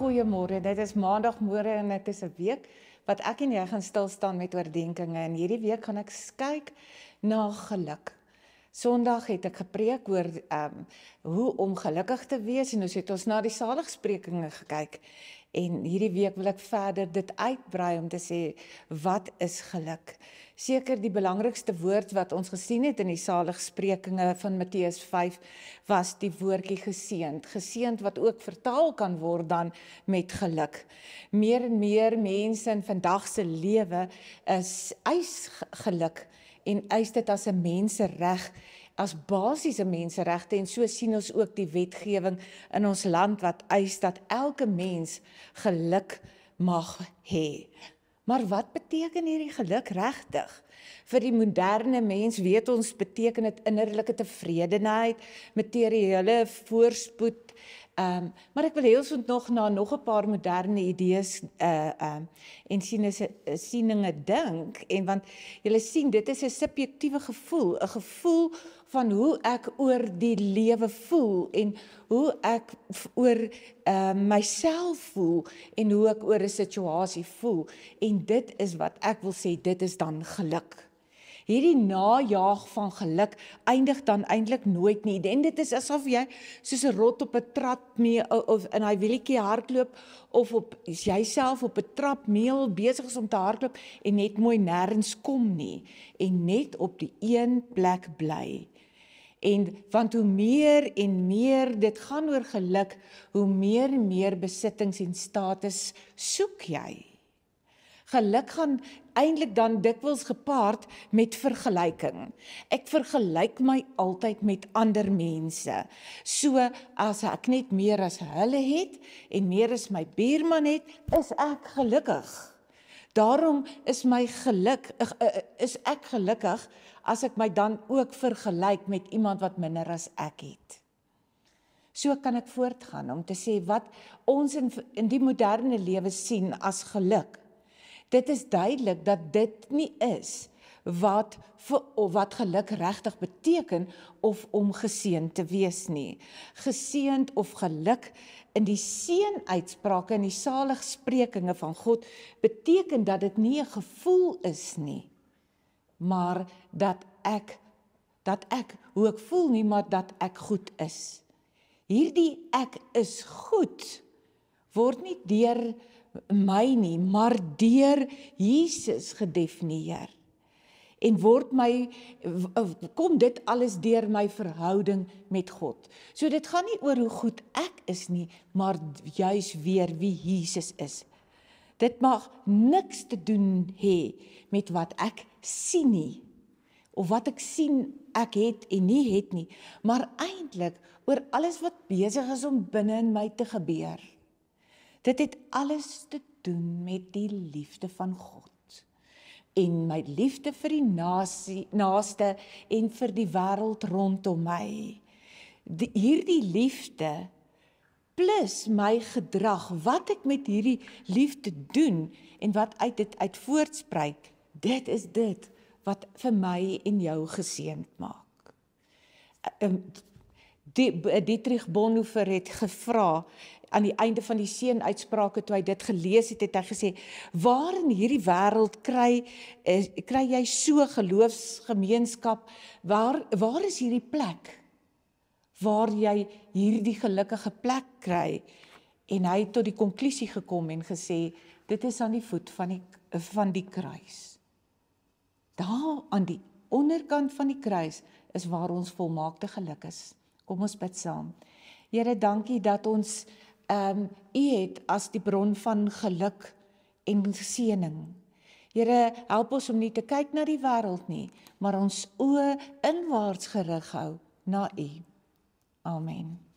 Goeiemôre. Dit is maandagmôre en dit is 'n week wat ek en jy gaan stil staan met oordeenkings en hierdie week gaan ek kyk na geluk. Sondag het ek gepreek oor ehm um, hoe om gelukkig te wees en ons het ons na die saligsprekinge gekyk. En hierdie week wil ek verder dit uitbrei om te sê wat is geluk? Seker die belangrikste woord wat ons gesien het in die saligsprekinge van Matteus 5 was die woordjie geseend. Geseend wat ook vertaal kan word dan met geluk. Meer en meer mense in vandag se lewe is eis geluk en eis dit as 'n mensereg as basiese menseregte en so sien ons ook die wetgewing in ons land wat eis dat elke mens geluk mag hê. Maar wat beteken hierdie geluk regtig? Vir die moderne mens weet ons beteken dit innerlike tevredenheid, materiële voorspoed, Ehm um, maar ek wil heel soms nog na nog 'n paar moderne idees uh ehm uh, en sien is 'n eh, sieninge dink en want jy sien dit is 'n subjektiewe gevoel, 'n gevoel van hoe ek oor die lewe voel en hoe ek oor ehm uh, myself voel en hoe ek oor 'n situasie voel en dit is wat ek wil sê dit is dan geluk. Hierdie najaag van geluk eindig dan eintlik nooit nie. En dit is asof jy soos 'n rot op 'n trap mee of in hy wielietjie hardloop of op jouself op 'n trap meel besig is om te hardloop en net mooi nêrens kom nie en net op die een plek bly. En want hoe meer en meer dit gaan oor geluk, hoe meer en meer besittings en status soek jy. Geluk gaan eintlik dan dikwels gepaard met vergelyking. Ek vergelyk my altyd met ander mense. So as ek net meer as hulle het en meer as my buurman het, is ek gelukkig. Daarom is my geluk eh, eh, eh, is ek gelukkig as ek my dan ook vergelyk met iemand wat minder as ek het. So kan ek voortgaan om te sê wat ons in in die moderne lewe sien as geluk dit is duidelik dat dit nie is wat vir, wat geluk regtig beteken of om geseën te wees nie geseënd of geluk in die seën uitsprake en die saligsprekinge van God beteken dat dit nie 'n gevoel is nie maar dat ek dat ek hoe ek voel nie maar dat ek goed is hierdie ek is goed word nie deur my nie, maar deur Jesus gedefinieer. En word my kom dit alles deur my verhouding met God. So dit gaan nie oor hoe goed ek is nie, maar juis weer wie Jesus is. Dit mag niks te doen hê met wat ek sien nie of wat ek sien ek het en nie het nie maar eintlik oor alles wat besig is om binne in my te gebeur Dit het alles te doen met die liefde van God en my liefde vir die nasie, naaste en vir die wêreld rondom my. Die, hierdie liefde plus my gedrag, wat ek met hierdie liefde doen en wat uit dit uit voortspruit, dit is dit wat vir my en jou geseënd maak. Ehm Dietrich Bonhoeffer het gevra aan die einde van die seën uitsprake toe hy dit gelees het het hy gesê waar in hierdie wêreld kry kry jy so geloofsgemeenskap waar waar is hierdie plek waar jy hierdie gelukkige plek kry en hy het tot die konklusie gekom en gesê dit is aan die voet van die van die kruis daar aan die onderkant van die kruis is waar ons volmaakte geluk is kom ons bid saam Here dankie dat ons ehm um, u het as die bron van geluk en seëning. Here, help ons om nie te kyk na die wêreld nie, maar ons oë inwaarts gerig hou na u. Amen.